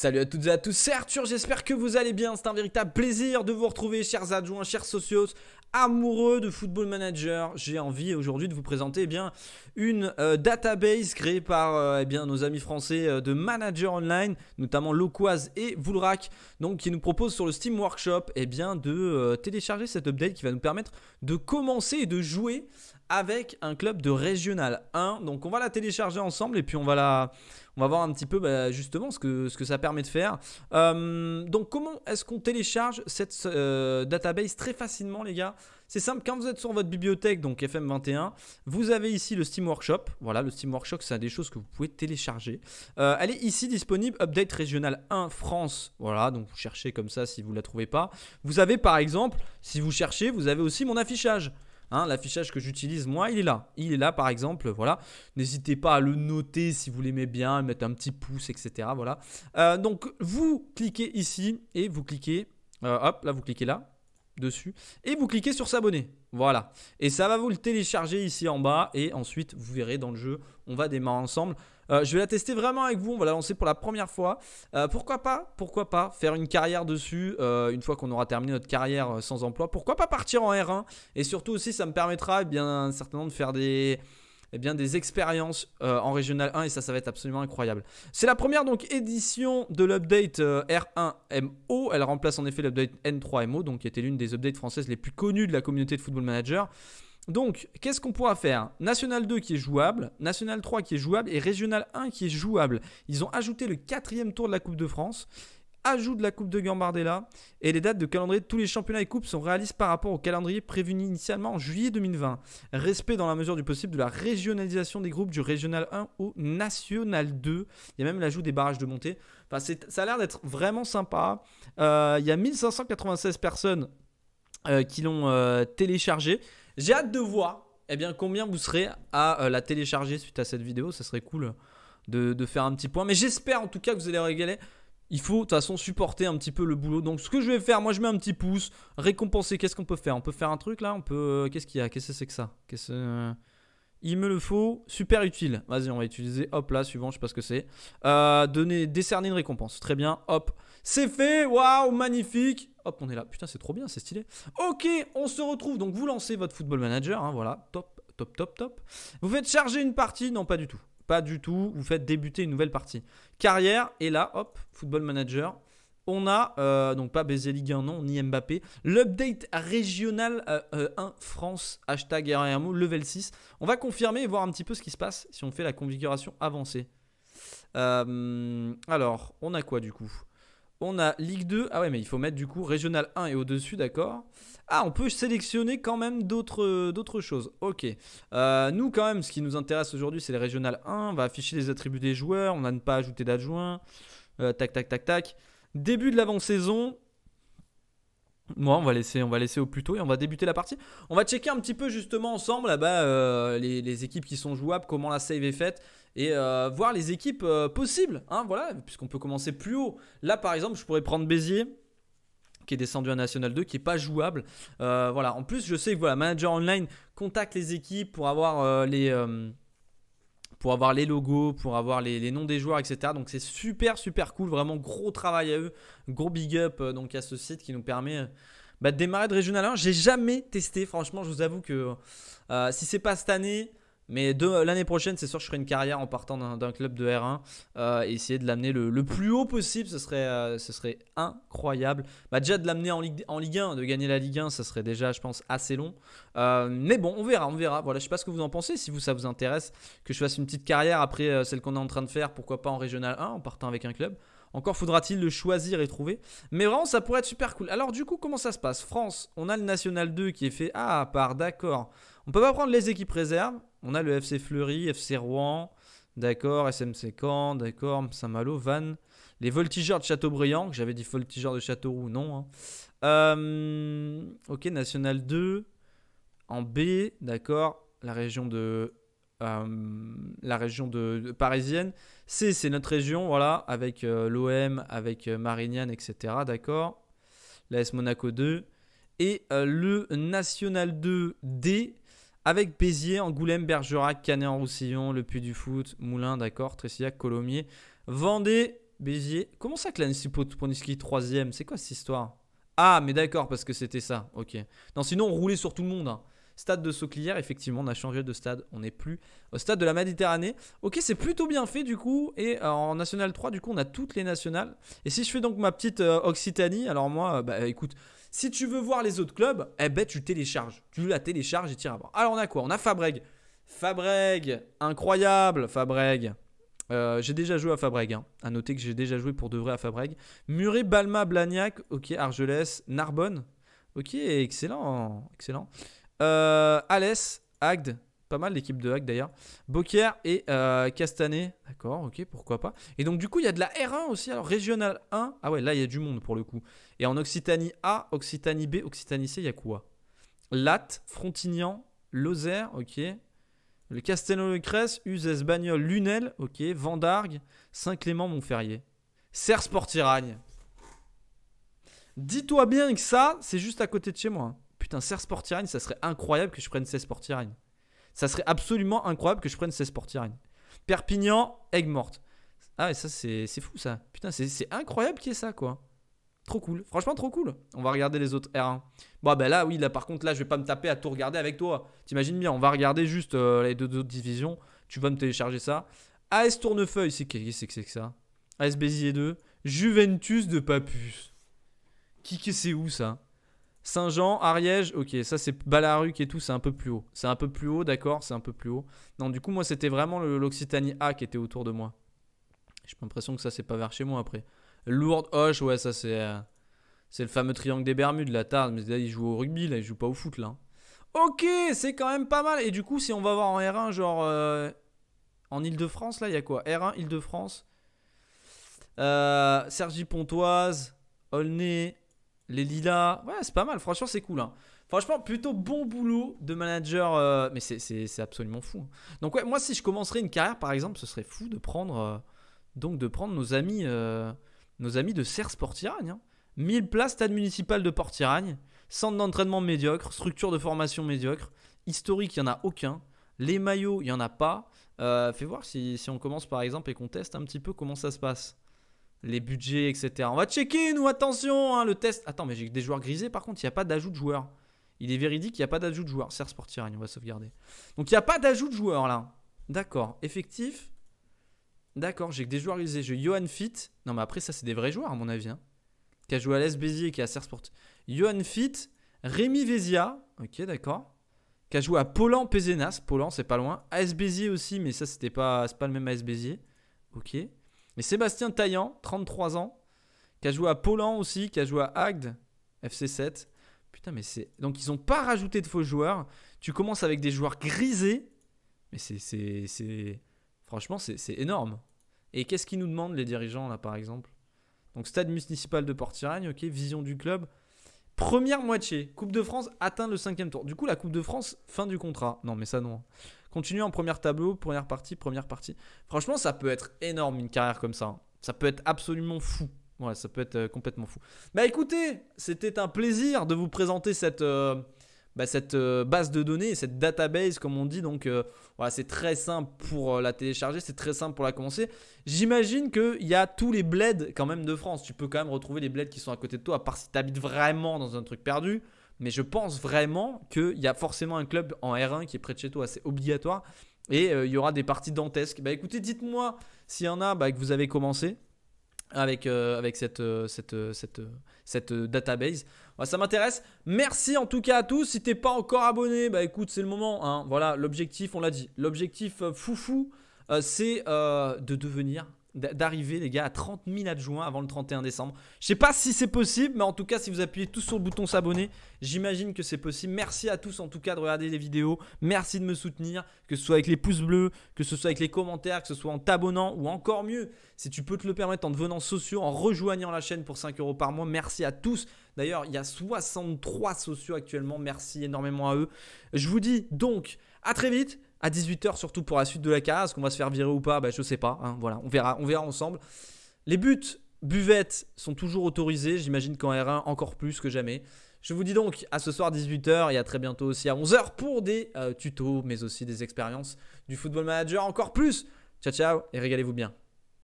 Salut à toutes et à tous, c'est Arthur, j'espère que vous allez bien. C'est un véritable plaisir de vous retrouver, chers adjoints, chers socios, amoureux de Football Manager. J'ai envie aujourd'hui de vous présenter eh bien, une euh, database créée par euh, eh bien, nos amis français euh, de Manager Online, notamment Loquoise et Voulrac, donc, qui nous propose sur le Steam Workshop eh bien, de télécharger cette update qui va nous permettre de commencer et de jouer avec un club de régional 1. Donc on va la télécharger ensemble et puis on va la, on va voir un petit peu bah, justement ce que, ce que ça permet de faire. Euh, donc comment est-ce qu'on télécharge cette euh, database très facilement les gars C'est simple, quand vous êtes sur votre bibliothèque, donc FM21, vous avez ici le Steam Workshop. Voilà, le Steam Workshop, c'est des choses que vous pouvez télécharger. Euh, elle est ici disponible, Update Régional 1 France. Voilà, donc vous cherchez comme ça si vous ne la trouvez pas. Vous avez par exemple, si vous cherchez, vous avez aussi mon affichage. Hein, l'affichage que j'utilise, moi, il est là. Il est là, par exemple. Voilà. N'hésitez pas à le noter si vous l'aimez bien, mettre un petit pouce, etc. Voilà. Euh, donc, vous cliquez ici et vous cliquez. Euh, hop, là, vous cliquez là dessus et vous cliquez sur s'abonner. Voilà. Et ça va vous le télécharger ici en bas et ensuite vous verrez dans le jeu, on va démarrer ensemble. Euh, je vais la tester vraiment avec vous. On va la lancer pour la première fois. Euh, pourquoi pas Pourquoi pas faire une carrière dessus euh, une fois qu'on aura terminé notre carrière sans emploi Pourquoi pas partir en R1 Et surtout aussi, ça me permettra eh bien certainement de faire des eh bien, des expériences en Régional 1 et ça, ça va être absolument incroyable. C'est la première donc édition de l'update R1MO. Elle remplace en effet l'update N3MO, donc qui était l'une des updates françaises les plus connues de la communauté de Football Manager. Donc, qu'est-ce qu'on pourra faire National 2 qui est jouable, National 3 qui est jouable et Régional 1 qui est jouable. Ils ont ajouté le quatrième tour de la Coupe de France, ajout de la Coupe de Gambardella et les dates de calendrier de tous les championnats et coupes sont réalistes par rapport au calendrier prévu initialement en juillet 2020. Respect dans la mesure du possible de la régionalisation des groupes du Régional 1 au National 2. Il y a même l'ajout des barrages de montée. ça a l'air d'être vraiment sympa. Euh, il y a 1596 personnes euh, qui l'ont euh, téléchargé. J'ai hâte de voir eh bien, combien vous serez à euh, la télécharger suite à cette vidéo. Ça serait cool de, faire un petit point. Mais j'espère en tout cas que vous allez régaler. Il faut de toute façon supporter un petit peu le boulot. Donc ce que je vais faire, moi je mets un petit pouce, récompenser. Qu'est-ce qu'on peut faire On peut faire un truc là On peut. Euh, qu'est-ce qu'il y a Qu'est-ce que c'est que ça Qu'est-ce euh, il me le faut, super utile. Vas-y, on va utiliser, hop là, suivant, je sais pas ce que c'est. Euh, donner, décerner une récompense. Très bien, hop. C'est fait, waouh, magnifique. Hop, on est là. Putain, c'est trop bien, c'est stylé. Ok, on se retrouve. Donc, vous lancez votre football manager, hein, voilà, top, top, top, top. Vous faites charger une partie, non, pas du tout. Pas du tout, vous faites débuter une nouvelle partie. Carrière, et là, hop, football manager on a, euh, donc pas baiser Ligue 1, non, ni Mbappé, l'update régional 1 euh, euh, France, hashtag RRMO, level 6. On va confirmer et voir un petit peu ce qui se passe si on fait la configuration avancée. alors, on a quoi du coup on a Ligue 2. Ah ouais, mais il faut mettre du coup Régional 1 et au-dessus, d'accord. Ah, on peut sélectionner quand même d'autres choses. Ok. nous, quand même, ce qui nous intéresse aujourd'hui, c'est le Régional 1. On va afficher les attributs des joueurs. On a ne pas ajouté d'adjoint. tac, tac, tac, tac. Début de l'avant-saison. Moi, on va laisser, on va laisser au plus tôt et on va débuter la partie. On va checker un petit peu justement ensemble là-bas euh, les, équipes qui sont jouables, comment la save est faite et euh, voir les équipes euh, possibles. Hein, voilà, puisqu'on peut commencer plus haut. Là, par exemple, je pourrais prendre Béziers qui est descendu à National 2, qui est pas jouable. voilà. En plus, je sais que voilà, manager online contacte les équipes pour avoir les pour avoir les logos, pour avoir les, noms des joueurs, etc. Donc c'est super super cool, vraiment gros travail à eux, gros big up euh, donc à ce site qui nous permet euh, bah, de démarrer de Régional J'ai jamais testé, franchement, je vous avoue que euh, si c'est pas cette année, mais euh, l'année prochaine, c'est sûr, je ferai une carrière en partant d'un club de R1 euh, et essayer de l'amener le, plus haut possible. Ce serait, euh, serait incroyable. Bah, déjà de l'amener en Ligue, en Ligue 1, de gagner la Ligue 1, ça serait déjà, je pense, assez long. mais bon, on verra, on verra. Voilà, je sais pas ce que vous en pensez. Si vous, ça vous intéresse, que je fasse une petite carrière après celle qu'on est en train de faire, pourquoi pas en Régional 1, en partant avec un club. Encore faudra-t-il le choisir et trouver. Mais vraiment, ça pourrait être super cool. Alors, du coup, comment ça se passe France, on a le National 2 qui est fait. Ah, par d'accord. On peut pas prendre les équipes réserves. On a le FC Fleury, FC Rouen, d'accord, SMC Caen, d'accord, Saint-Malo, Vannes. Les voltigeurs de Châteaubriand, que j'avais dit voltigeurs de Châteauroux, non. Hein. Euh, ok, National 2. En B, d'accord, la région de. Euh, la région de, parisienne. C, c'est notre région, voilà, avec euh, l'OM, avec Marignane, etc. D'accord. La S Monaco 2. Et le National 2 D, avec Béziers, Angoulême, Bergerac, Canet-en-Roussillon, Le Puy du Foot, Moulin, d'accord, Tressillac, Colomiers, Vendée, Béziers. Comment ça que Poniski 3ème C'est quoi cette histoire Ah, mais d'accord, parce que c'était ça. Ok. Non, sinon, on roulait sur tout le monde. Hein. Stade de Sauclière, effectivement, on a changé de stade. On n'est plus au stade de la Méditerranée. Ok, c'est plutôt bien fait du coup. Et euh, en National 3, du coup, on a toutes les nationales. Et si je fais donc ma petite euh, Occitanie, alors moi, euh, bah écoute. Si tu veux voir les autres clubs, eh ben tu télécharges. Tu la télécharges et tires à Alors on a quoi On a Fabreg. Fabreg, incroyable Fabreg. Euh, j'ai déjà joué à Fabreg. Hein. À noter que j'ai déjà joué pour de vrai à Fabreg. Muret, Balma, Blagnac, ok, Argelès, Narbonne. Ok, excellent, excellent. Euh, Alès, Agde, pas mal l'équipe de hack d'ailleurs. Boker et euh, Castanet. D'accord, ok, pourquoi pas. Et donc du coup, il y a de la R1 aussi, alors régionale 1. Ah ouais, là, il y a du monde pour le coup. Et en Occitanie A, Occitanie B, Occitanie C, il y a quoi Latte, Frontignan, Lozère, ok. Le Castelnau-le-Cresse, Uzès, Bagnol, Lunel, ok. Vendargue, Saint-Clément, Montferrier. sport Portiragne. Dis-toi bien que ça, c'est juste à côté de chez moi. Hein. Putain, sport Portiragne, ça serait incroyable que je prenne sport Portiragne. Ça serait absolument incroyable que je prenne ces Sport Perpignan, Aigues morte. Ah, et ça, c'est fou, ça. Putain, c'est incroyable qu'il y ait ça, quoi. Trop cool. Franchement, trop cool. On va regarder les autres R1. Bon, ben là, oui, là, par contre, là, je vais pas me taper à tout regarder avec toi. T'imagines bien, on va regarder juste euh, les deux autres divisions. Tu vas me télécharger ça. AS Tournefeuille, c'est qui c'est que c'est que ça AS Béziers 2. Juventus de Papus. Qui, qui c'est où, ça Saint-Jean, Ariège, ok, ça c'est Balaruc et tout, c'est un peu plus haut. C'est un peu plus haut, d'accord, c'est un peu plus haut. Non, du coup, moi c'était vraiment l'Occitanie A qui était autour de moi. J'ai l'impression que ça c'est pas vers chez moi après. Lourdes, Hoche, ouais, ça c'est. Euh, c'est le fameux triangle des Bermudes, la Tarde. Mais là, ils jouent au rugby, là, ils jouent pas au foot, là. Hein. Ok, c'est quand même pas mal. Et du coup, si on va voir en R1, genre. Euh, en Ile-de-France, là, il y a quoi R1, Ile-de-France. Sergi euh, Pontoise, Olney... Les lilas, ouais, c'est pas mal. Franchement, c'est cool. Hein. Franchement, plutôt bon boulot de manager. Euh, mais c'est absolument fou. Hein. Donc, moi, si je commencerais une carrière, par exemple, ce serait fou de prendre, euh, donc de prendre nos amis, euh, nos amis de CERS Portiragne. Hein. 1000 places, stade municipal de Portiragne. Centre d'entraînement médiocre, structure de formation médiocre. Historique, il n'y en a aucun. Les maillots, il n'y en a pas. fais voir si, si on commence par exemple et qu'on teste un petit peu comment ça se passe les budgets, etc. On va checker, nous, attention, hein, le test. Attends, mais j'ai des joueurs grisés, par contre, il n'y a pas d'ajout de joueurs. Il est véridique, qu'il n'y a pas d'ajout de joueurs. Serre Sportier, on va sauvegarder. Donc, il n'y a pas d'ajout de joueurs, là. D'accord, effectif. D'accord, j'ai que des joueurs grisés. J'ai Johan Fit. Non, mais après, ça, c'est des vrais joueurs, à mon avis. Hein, qui a joué à l'Est et qui a Serre sport Johan Fit, Rémi Vézia. Ok, d'accord. Qui a joué à Polan Pézenas. Polan, c'est pas loin. AS aussi, mais ça, c'était pas, pas le même AS Ok. Mais Sébastien Taillant, 33 ans, qui a joué à Polan aussi, qui a joué à Agde, FC7. Putain, mais c'est. Donc, ils n'ont pas rajouté de faux joueurs. Tu commences avec des joueurs grisés. Mais c'est. Franchement, c'est énorme. Et qu'est-ce qu'ils nous demandent, les dirigeants, là, par exemple Donc, stade municipal de Portiragne, ok, vision du club. Première moitié, Coupe de France atteint le cinquième tour. Du coup, la Coupe de France, fin du contrat. Non, mais ça, non. Continue en première tableau, première partie, première partie. Franchement, ça peut être énorme une carrière comme ça. Hein. Ça peut être absolument fou. Voilà, ça peut être euh, complètement fou. Bah écoutez, c'était un plaisir de vous présenter cette, euh, bah, cette euh, base de données, cette database comme on dit. Donc voilà, c'est très simple pour la télécharger, c'est très simple pour la commencer. J'imagine qu'il y a tous les bleds quand même de France. Tu peux quand même retrouver les bleds qui sont à côté de toi, à part si tu habites vraiment dans un truc perdu mais je pense vraiment qu'il y a forcément un club en R1 qui est près de chez toi, c'est obligatoire. Et euh, il y aura des parties dantesques. Bah écoutez, dites-moi s'il y en a bah, que vous avez commencé avec, euh, avec cette, euh, cette, database. Bah, ça m'intéresse. Merci en tout cas à tous. Si t'es pas encore abonné, bah écoute, c'est le moment. Hein. Voilà, l'objectif, on l'a dit. L'objectif foufou, c'est de devenir d'arriver, les gars, à 30 000 adjoints avant le 31 décembre. Je sais pas si c'est possible, mais en tout cas, si vous appuyez tous sur le bouton s'abonner, j'imagine que c'est possible. Merci à tous, en tout cas, de regarder les vidéos. Merci de me soutenir, que ce soit avec les pouces bleus, que ce soit avec les commentaires, que ce soit en t'abonnant ou encore mieux, si tu peux te le permettre, en devenant sociaux, en rejoignant la chaîne pour 5 euros par mois. Merci à tous. D'ailleurs, il y a 63 sociaux actuellement. Merci énormément à eux. Je vous dis donc à très vite à 18h surtout pour la suite de la case, qu'on va se faire virer ou pas Je ben, Je sais pas. Hein, voilà, on verra, on verra ensemble. Les buts buvettes sont toujours autorisés. J'imagine qu'en R1 encore plus que jamais. Je vous dis donc à ce soir 18h et à très bientôt aussi à 11h pour des euh, tutos mais aussi des expériences du football manager encore plus. Ciao ciao et régalez-vous bien.